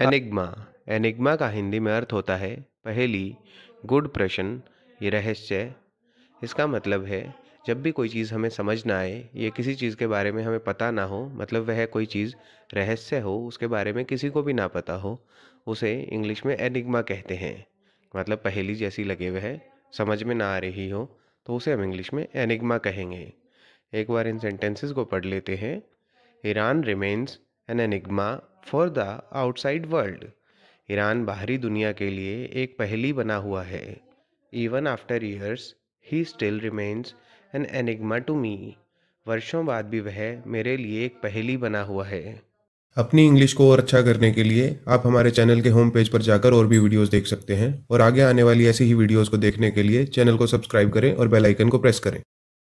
हाँ। Enigma enigma का हिंदी में अर्थ होता है पहली गुड प्रश्न ये रहस्य इसका मतलब है जब भी कोई चीज़ हमें समझ ना आए या किसी चीज़ के बारे में हमें पता ना हो मतलब वह कोई चीज़ रहस्य हो उसके बारे में किसी को भी ना पता हो उसे इंग्लिश में एनिग्मा कहते हैं मतलब पहेली जैसी लगे वह समझ में ना आ रही हो तो उसे हम इंग्लिश में एनिग्मा कहेंगे एक बार इन सेंटेंसेस को पढ़ लेते हैं Iran remains an enigma for the outside world Iran बाहरी दुनिया के लिए एक पहली बना हुआ है even after years he still remains an enigma to me वर्षों बाद भी वह मेरे लिए एक पहली बना हुआ है अपनी इंग्लिश को और अच्छा करने के लिए आप हमारे चैनल के होम पेज पर जाकर और भी वीडियोस देख सकते हैं और आगे आने वाली ऐसी ही वीडियोस को देखने के लिए चैनल को सब्सक्राइब करें और बेल आइकन को प्रेस करें